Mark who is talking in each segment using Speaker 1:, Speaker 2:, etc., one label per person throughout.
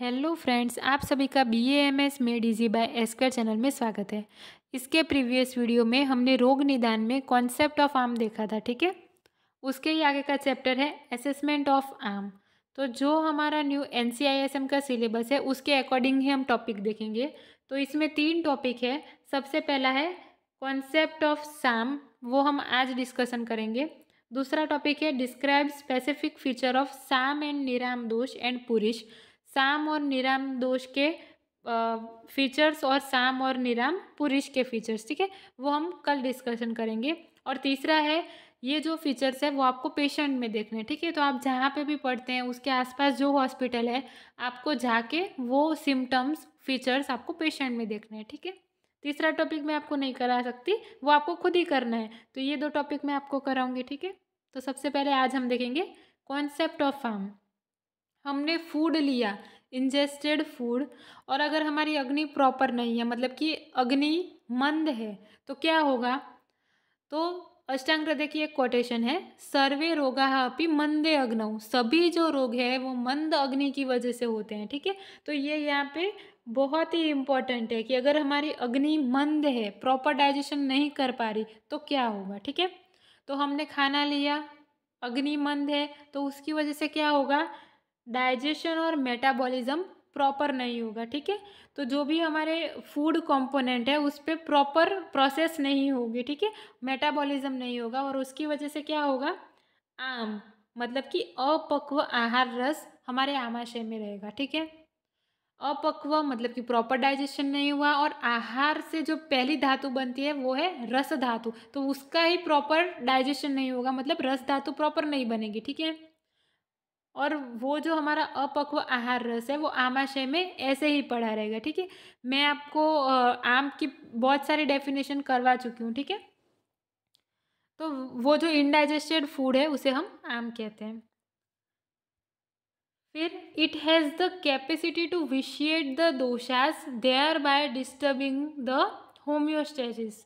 Speaker 1: Hello friends आप सभी का B M S made easy by esquire channel में स्वागत है इसके प्रीवियस वीडियो में हमने रोग निदान में कॉन्सेप्ट ऑफ आम देखा था ठीक है उसके ही आगे का चैप्टर है असेसमेंट ऑफ आम तो जो हमारा न्यू एन का सिलेबस है उसके अकॉर्डिंग ही हम टॉपिक देखेंगे तो इसमें तीन टॉपिक है सबसे पहला है कॉन्सेप्ट ऑफ साम वो हम आज डिस्कशन करेंगे दूसरा टॉपिक है डिस्क्राइब स्पेसिफिक फीचर ऑफ साम एंड निराम दोष एंड पुरुष साम और निराम दोष के फीचर्स और साम और निराम पुरुष के फीचर्स ठीक है वो हम कल डिस्कशन करेंगे और तीसरा है ये जो फीचर्स है वो आपको पेशेंट में देखने हैं ठीक है तो आप जहाँ पे भी पढ़ते हैं उसके आसपास जो हॉस्पिटल है आपको जाके वो सिम्टम्स फीचर्स आपको पेशेंट में देखने हैं ठीक है थीके? तीसरा टॉपिक मैं आपको नहीं करा सकती वो आपको खुद ही करना है तो ये दो टॉपिक मैं आपको कराऊंगी ठीक है तो सबसे पहले आज हम देखेंगे कॉन्सेप्ट ऑफ फार्म हमने फूड लिया इंजेस्टेड फूड और अगर हमारी अग्नि प्रॉपर नहीं है मतलब कि अग्नि मंद है तो क्या होगा तो अष्टांग हृदय की एक कोटेशन है सर्वे रोगा अपनी मंदे अग्न सभी जो रोग है वो मंद अग्नि की वजह से होते हैं ठीक है तो ये यहाँ पे बहुत ही इम्पॉर्टेंट है कि अगर हमारी अग्नि मंद है प्रॉपर डाइजेशन नहीं कर पा रही तो क्या होगा ठीक है तो हमने खाना लिया अग्नि मंद है तो उसकी वजह से क्या होगा डाइजेशन और मेटाबॉलिज्म प्रॉपर नहीं होगा ठीक है तो जो भी हमारे फूड कंपोनेंट है उस पर प्रॉपर प्रोसेस नहीं होगी ठीक है मेटाबॉलिज्म नहीं होगा और उसकी वजह से क्या होगा आम मतलब कि अपक्व आहार रस हमारे आमाशय में रहेगा ठीक है अपक्व मतलब कि प्रॉपर डाइजेशन नहीं हुआ और आहार से जो पहली धातु बनती है वो है रस धातु तो उसका ही प्रॉपर डाइजेशन नहीं होगा मतलब रस धातु प्रॉपर नहीं बनेगी ठीक है और वो जो हमारा अपक्व आहार रस है वो आमाशय में ऐसे ही पड़ा रहेगा ठीक है मैं आपको आम की बहुत सारी डेफिनेशन करवा चुकी हूँ ठीक है तो वो जो इनडाइजेस्टेड फूड है उसे हम आम कहते हैं फिर it has the capacity to vitiate the दोषास thereby disturbing the homeostasis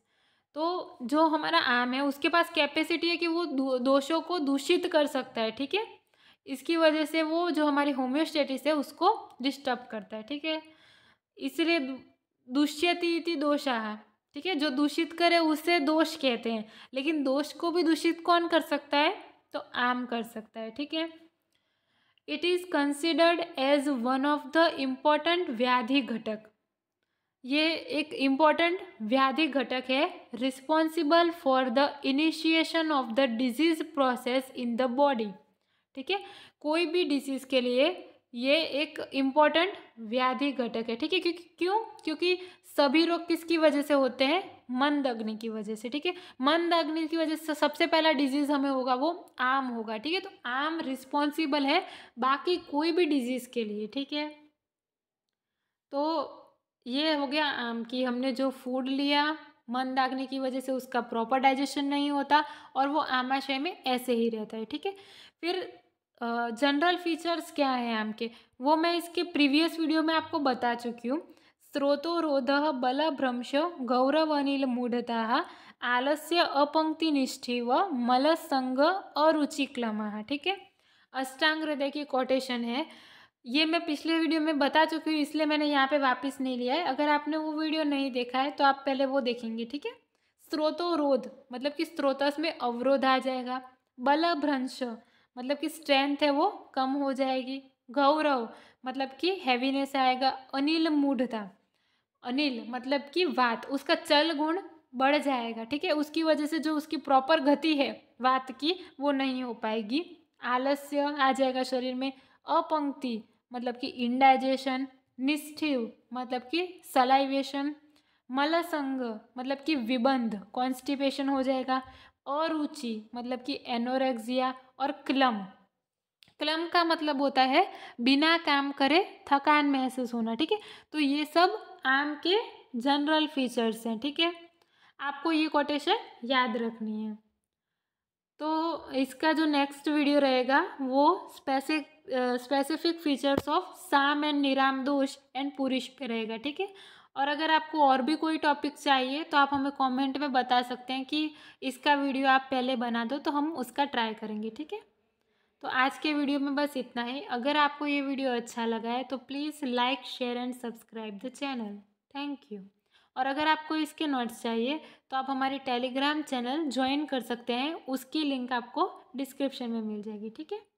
Speaker 1: तो जो हमारा आम है उसके पास कैपेसिटी है कि वो दोषों को दूषित कर सकता है ठीक है इसकी वजह से वो जो हमारी होम्योस्टेटिस है उसको डिस्टर्ब करता है ठीक है इसलिए दुष्यतीति दोष है ठीक है जो दूषित करे उसे दोष कहते हैं लेकिन दोष को भी दूषित कौन कर सकता है तो आम कर सकता है ठीक है it is considered as one of the important व्याधि घटक ये एक इम्पॉर्टेंट व्याधि घटक है responsible for the initiation of the disease process in the body ठीक है कोई भी डिजीज के लिए ये एक इम्पॉर्टेंट व्याधि घटक है ठीक है क्योंकि क्यों क्योंकि सभी रोग किसकी वजह से होते हैं मंद अग्नि की वजह से ठीक है मंद अग्नि की वजह से सबसे पहला डिजीज़ हमें होगा वो आम होगा ठीक है तो आम रिस्पॉन्सिबल है बाकी कोई भी डिजीज़ के लिए ठीक है तो ये हो गया आम की हमने जो फूड लिया मन दागने की वजह से उसका प्रॉपर डाइजेशन नहीं होता और वो आमाशय में ऐसे ही रहता है ठीक है फिर जनरल फीचर्स क्या है आम के वो मैं इसके प्रीवियस वीडियो में आपको बता चुकी हूँ स्रोतोरोध बल भ्रंश गौरव अनिल मूढ़ता आलस्य अपंक्ति निष्ठी व मल संग अरुचिक्लम ठीक है अष्टांग हृदय की कोटेशन है ये मैं पिछले वीडियो में बता चुकी हूँ इसलिए मैंने यहाँ पे वापस नहीं लिया है अगर आपने वो वीडियो नहीं देखा है तो आप पहले वो देखेंगे ठीक है स्त्रोतोरोध मतलब कि स्त्रोतस में अवरोध आ जाएगा बल भ्रंश मतलब कि स्ट्रेंथ है वो कम हो जाएगी गौरव मतलब कि हैवीनेस आएगा अनिल मूढ़ता अनिल मतलब कि वात उसका चल गुण बढ़ जाएगा ठीक है उसकी वजह से जो उसकी प्रॉपर गति है वात की वो नहीं हो पाएगी आलस्य आ जाएगा शरीर में अपंक्ति मतलब कि इंडाइजेशन निष्ठिव मतलब कि सलाइवेशन मलसंग मतलब कि विबंध कॉन्स्टिपेशन हो जाएगा अरुचि मतलब कि एनोरेक्सिया और क्लम क्लम का मतलब होता है बिना काम करे थकान महसूस होना ठीक है तो ये सब आम के जनरल फीचर्स हैं ठीक है आपको ये कोटेशन याद रखनी है तो इसका जो नेक्स्ट वीडियो रहेगा वो स्पेसिफिक स्पेसिफिक फीचर्स ऑफ साम एंड निराम दोष एंड पुरुष पे रहेगा ठीक है और अगर आपको और भी कोई टॉपिक चाहिए तो आप हमें कमेंट में बता सकते हैं कि इसका वीडियो आप पहले बना दो तो हम उसका ट्राई करेंगे ठीक है तो आज के वीडियो में बस इतना ही अगर आपको ये वीडियो अच्छा लगा है तो please like share and subscribe the channel thank you और अगर आपको इसके नोट्स चाहिए तो आप हमारे टेलीग्राम चैनल ज्वाइन कर सकते हैं उसकी लिंक आपको डिस्क्रिप्शन में मिल जाएगी ठीक है